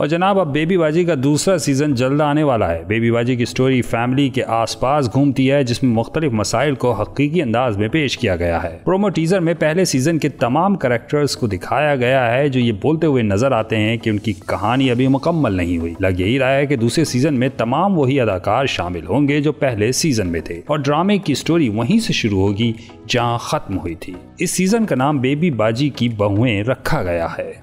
और जनाब अब बेबी बाजी का दूसरा सीज़न जल्द आने वाला है बेबीबाजी की स्टोरी फैमिली के आसपास घूमती है जिसमें मुख्तलिफ मसाइल को हकीकी अंदाज में पेश किया गया है प्रोमो टीजर में पहले सीजन के तमाम करेक्टर्स को दिखाया गया है जो ये बोलते हुए नजर आते हैं कि उनकी कहानी अभी मुकम्मल नहीं हुई लग यही रहा है कि दूसरे सीजन में तमाम वही अदाकार शामिल होंगे जो पहले सीजन में थे और ड्रामे की स्टोरी वहीं से शुरू होगी जहां खत्म हुई थी इस सीजन का नाम बेबी बाजी की बहुएं रखा गया है